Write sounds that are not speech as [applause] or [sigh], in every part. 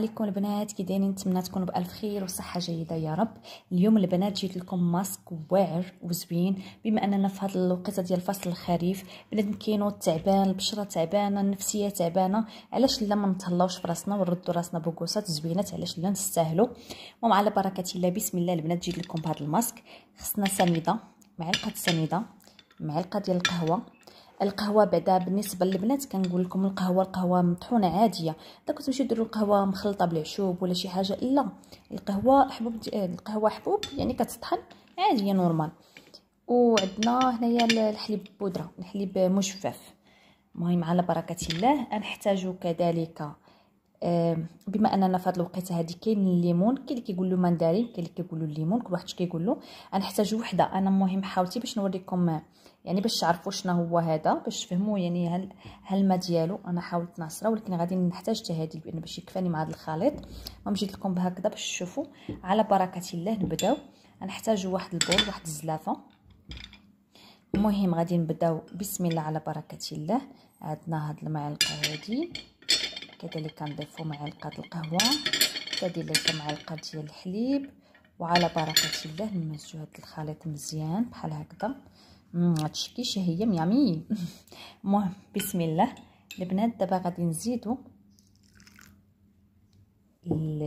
عليكم البنات كي دايرين نتمنى تكونوا بالف خير وصحه جيده يا رب اليوم البنات جيت لكم ماسك واعر وزوين بما اننا في هذه الوقيته ديال فصل الخريف بنادم كاينو تعبان البشره تعبانه النفسيه تعبانه علاش لا ما نتهلاوش في راسنا ونردوا راسنا بكوسات زوينات علاش لا نستاهلو المهم على بركه الله بسم الله البنات جيت لكم بهذا الماسك خصنا سنيده معلقه سنيده معلقه ديال القهوه القهوه بعدا بالنسبه للبنات كنقول لكم القهوه القهوه مطحونه عاديه دا كتمشيو ديروا القهوه مخلطه بالعشوب ولا شي حاجه لا القهوه حبوب آه، القهوه حبوب يعني كتطحن عاديه نورمال وعندنا هنايا الحليب بودره الحليب مجفف المهم على بركه الله نحتاج كذلك آه، بما اننا في هذا الوقيته هذه كاين الليمون كاين اللي كيقول له ماندارين كاين اللي كيقول له الليمون كل واحد كيقول له غنحتاج وحده انا مهم حاولتي باش نوريكم آه، يعني باش تعرفوا شنو هو هذا باش تفهموا يعني هل هل ديالو انا حاولت نعصره ولكن غادي نحتاج حتى هذه لان باش يكفاني مع هذا الخليط المهم جيت لكم بهكذا باش تشوفوا على بركه الله نبداو غنحتاج واحد البول واحد الزلافه المهم غادي نبداو بسم الله على بركه الله عندنا هاد المعلقه هذه كذلك كنضيفو معلقه القهوه كذلك معلقه ديال الحليب وعلى بركه الله نمزجو هاد الخليط مزيان بحال هكذا هادشي هي ميامي [laughs] المهم بسم الله البنات دابا غادي نزيدو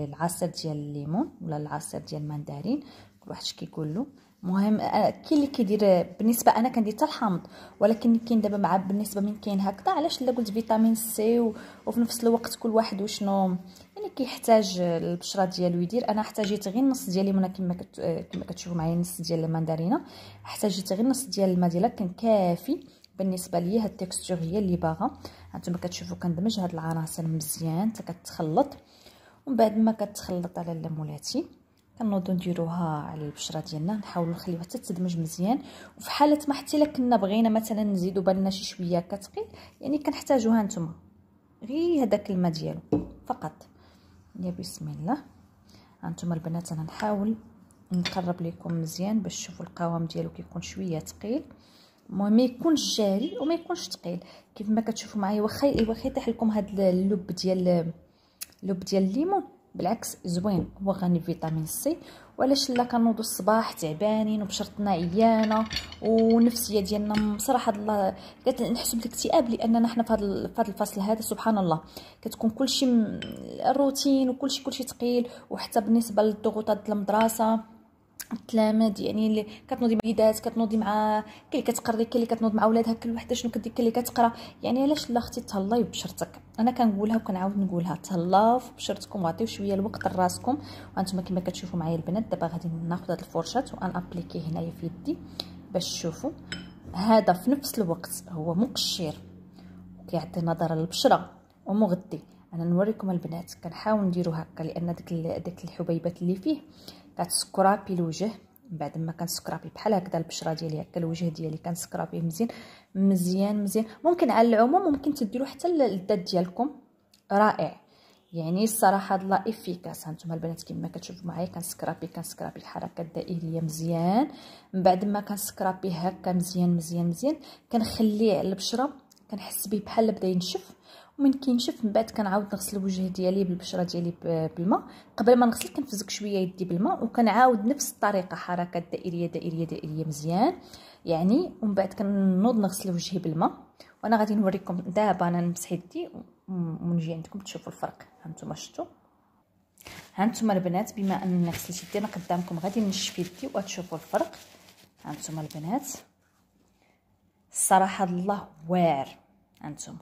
العصير ديال الليمون ولا العصير ديال المندرين كل واحد كيقول له مهم كاين اللي كيدير بالنسبه انا كندير حتى الحامض ولكن كاين دابا مع بالنسبه من كاين هكذا علاش لا قلت فيتامين سي و... وفي نفس الوقت كل واحد وشنو يعني كيحتاج البشره ديالو يدير انا احتاجيت غير نص ديال منا كما كت... كما كتشوفوا معايا نص ديال الماندارينا احتاجيت غير نص ديال الماء كان كافي بالنسبه ليا هاد التكستور هي اللي باغا هانتوما كتشوفوا كندمج هاد العناصر مزيان حتى كتخلط ومن بعد ما كتخلط على المولاتي كنوضو نديروها على البشره ديالنا نحاولو نخليوها حتى تدمج مزيان وفي حاله ما حتى الا كنا بغينا مثلا نزيدو بالنا شي شويه كتقيل يعني كنحتاجوها نتوما غير هذاك الماء ديالو فقط يا بسم الله هانتوما البنات انا نحاول نقرب لكم مزيان باش تشوفوا القوام ديالو كيكون شويه ثقيل المهم ما يكونش جاري وما يكونش ثقيل كيف ما كتشوفوا معايا واخا واخا يطيح لكم هاد اللب ديال اللب ديال الليمون بالعكس زوين هو غني فيتامين سي وعلاش لا كنوضو الصباح تعبانين وبشرتنا عيانه والنفسيه ديالنا صراحه الله كنحسوا بالاكتئاب لاننا حنا في هذا الفصل هذا سبحان الله كتكون كلشي الروتين وكلشي كلشي ثقيل وحتى بالنسبه للضغوطات المدرسه التلامد يعني اللي كتنوضي مع وليدات كتنوضي مع كل اللي كتقري كل اللي كتنوض مع ولادها كل وحده شنو كدير كل اللي كتقرا يعني علاش لا اختي تهلاي بشرتك انا كنقولها وكنعاود نقولها تهلاو بشرتكم وعطيو شويه الوقت لراسكم وانتم كما كتشوفوا معايا البنات دابا غادي ناخذ هاد الفرشات ابليكي هنايا في يدي باش تشوفوا هذا في نفس الوقت هو مقشر وكيعطي نظره للبشره ومغذي انا نوريكم البنات كنحاول نديرو هكا لان داك داك الحبيبات اللي فيه كتسكرابي الوجه بعد ما كنسكرابي بحال هكذا البشره ديالي هكا الوجه ديالي كنسكرابي مزيان مزيان مزيان ممكن على العموم ممكن تديرو حتى اللذات ديالكم رائع يعني الصراحه هاد لا افيكاس هانتوما البنات كما كتشوفوا معايا كنسكرابي كنسكرابي الحركه الدائريه مزيان من بعد ما كنسكرابي هكا مزيان مزيان مزيان كنخليه على البشره كنحس به بحال بدا ينشف ومن كينشف من بعد كنعاود نغسل الوجه ديالي بالبشره ديالي بالماء قبل ما نغسل كنفزك شويه يدي بالماء وكنعاود نفس الطريقه حركات دائريه دائريه دائريه مزيان يعني ومن بعد كنوض نغسل وجهي بالماء وانا غادي نوريكم دابا انا نمسح يدي ونجي عندكم تشوفوا الفرق هانتوما شفتوا هانتوما البنات بما ان غسلت يدي انا قدامكم غادي نشف يدي وتشوفوا الفرق هانتوما البنات الصراحه الله واعر هانتوما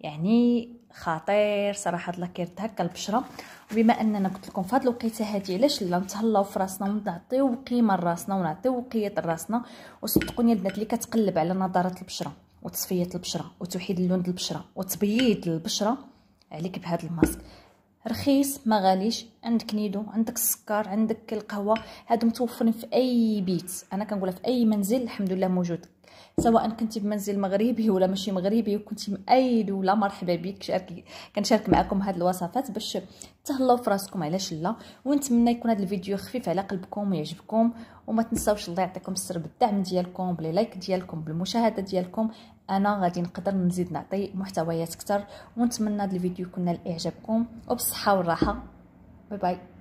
يعني خطير صراحه الله كيرد هكا البشره وبما اننا قلت لكم في هاد الوقيته هادي علاش لا نتهلاو في راسنا ونعطيو قيمه لراسنا ونعطيو وقيه لراسنا وصدقوني البنات اللي كتقلب على نضاره البشره وتصفيه البشره وتوحيد اللون البشره وتبييض البشره عليك بهذا الماسك رخيص ما غاليش عندك نيدو عندك السكر عندك القهوه هادو متوفرين في اي بيت انا كنقولها في اي منزل الحمد لله موجود سواء كنتي بمنزل مغربي ولا ماشي مغربي وكنتي من اي دوله مرحبا بك شاركي كنشارك معكم هاد الوصفات باش تهلاو في راسكم علاش لا ونتمنى يكون هاد الفيديو خفيف على قلبكم ويعجبكم وما تنساوش الله يعطيكم السر بالدعم ديالكم بلي لايك ديالكم بالمشاهده ديالكم انا غادي نقدر نزيد نعطي محتويات اكثر ونتمنى هذا الفيديو يكون الاعجابكم وبالصحه والراحه باي باي